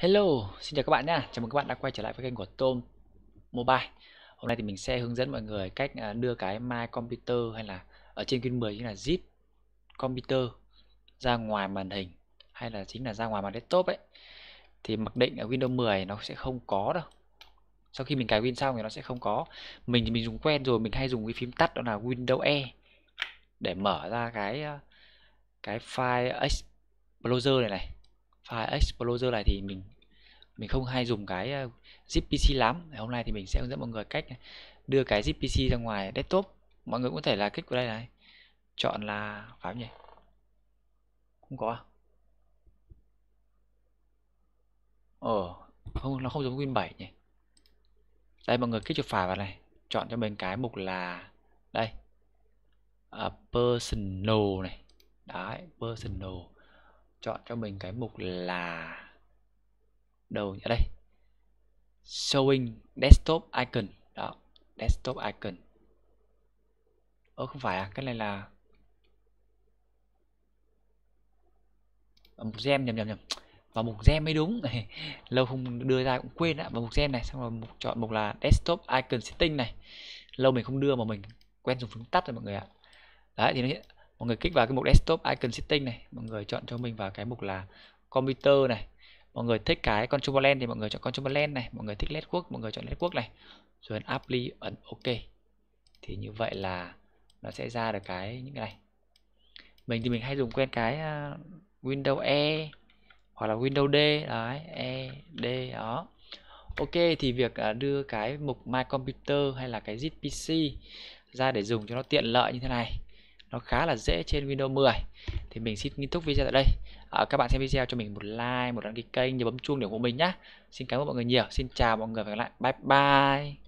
Hello, xin chào các bạn nha. Chào mừng các bạn đã quay trở lại với kênh của Tom Mobile. Hôm nay thì mình sẽ hướng dẫn mọi người cách à, đưa cái My Computer hay là ở trên Win 10 chính là zip computer ra ngoài màn hình hay là chính là ra ngoài màn desktop ấy. Thì mặc định ở Windows 10 nó sẽ không có đâu. Sau khi mình cài Win xong thì nó sẽ không có. Mình thì mình dùng quen rồi, mình hay dùng cái phím tắt đó là Windows E để mở ra cái à, cái file Explorer này này file Explorer này thì mình mình không hay dùng cái ờ, ZPC lắm hôm nay thì mình sẽ hướng dẫn mọi người cách đưa cái ZPC ra ngoài desktop mọi người cũng có thể là kích vào đây này chọn là phải không nhỉ không có à ờ không nó không giống Win 7 nhỉ đây mọi người kích chuột phải vào này chọn cho mình cái mục là đây à, personal này đấy personal chọn cho mình cái mục là đầu ở đây showing desktop icon đó desktop icon ơ không phải à cái này là ở mục gem nhầm nhầm nhầm vào mục gem mới đúng lâu không đưa ra cũng quên á vào mục gem này xong rồi mục chọn mục là desktop icon setting này lâu mình không đưa mà mình quen dùng phím tắt rồi mọi người ạ đấy thì nó hiện mọi người kích vào cái mục desktop icon setting này mọi người chọn cho mình vào cái mục là computer này mọi người thích cái control lens thì mọi người chọn control lens này mọi người thích network mọi người chọn network này rồi ấn apply ấn ok thì như vậy là nó sẽ ra được cái những cái này mình thì mình hay dùng quen cái à, Windows E hoặc là Windows D đấy E D đó Ok thì việc à, đưa cái mục My Computer hay là cái zip PC ra để dùng cho nó tiện lợi như thế này nó khá là dễ trên Windows 10 thì mình xin kết thúc video tại đây à, các bạn xem video cho mình một like một đăng ký kênh nhớ bấm chuông để ủng hộ mình nhé xin cảm ơn mọi người nhiều xin chào mọi người và hẹn lại bye bye